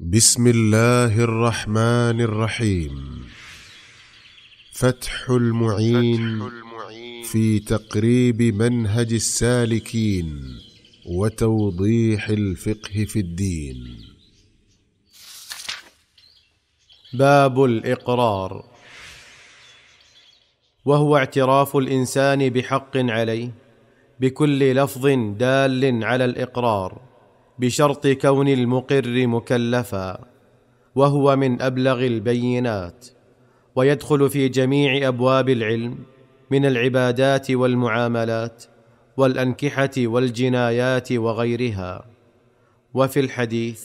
بسم الله الرحمن الرحيم فتح المعين, في تقريب منهج السالكين وتوضيح الفقه في الدين باب الاقرار وهو اعتراف الانسان بحق عليه بكل لفظ دال على الاقرار بشرط كون المقر مكلفا وهو من ابلغ البينات ويدخل في جميع ابواب العلم من العبادات والمعاملات والانكحه والجنايات وغيرها وفي الحديث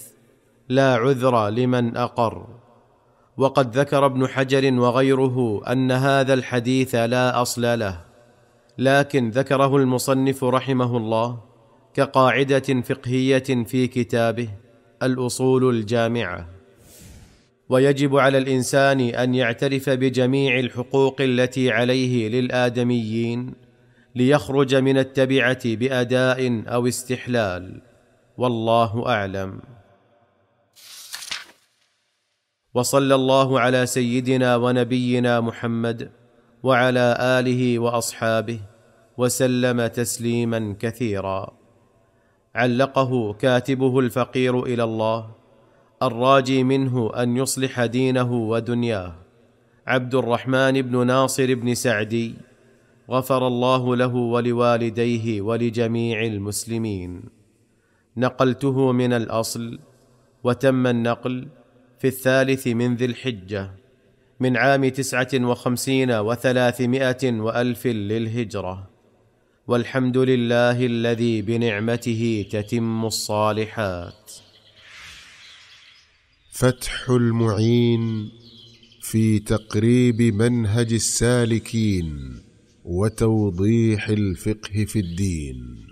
لا عذر لمن اقر وقد ذكر ابن حجر وغيره ان هذا الحديث لا اصل له لكن ذكره المصنف رحمه الله كقاعده فقهيه في كتابه الاصول الجامعه ويجب على الانسان ان يعترف بجميع الحقوق التي عليه للادميين ليخرج من التبعه باداء او استحلال والله اعلم وصلى الله على سيدنا ونبينا محمد وعلى اله واصحابه وسلم تسليما كثيرا علقه كاتبه الفقير الى الله الراجي منه ان يصلح دينه ودنياه عبد الرحمن بن ناصر بن سعدي غفر الله له ولوالديه ولجميع المسلمين نقلته من الاصل وتم النقل في الثالث من ذي الحجه من عام تسعه وخمسين وثلاثمائه والف للهجره والحمد لله الذي بنعمته تتم الصالحات فتح المعين في تقريب منهج السالكين وتوضيح الفقه في الدين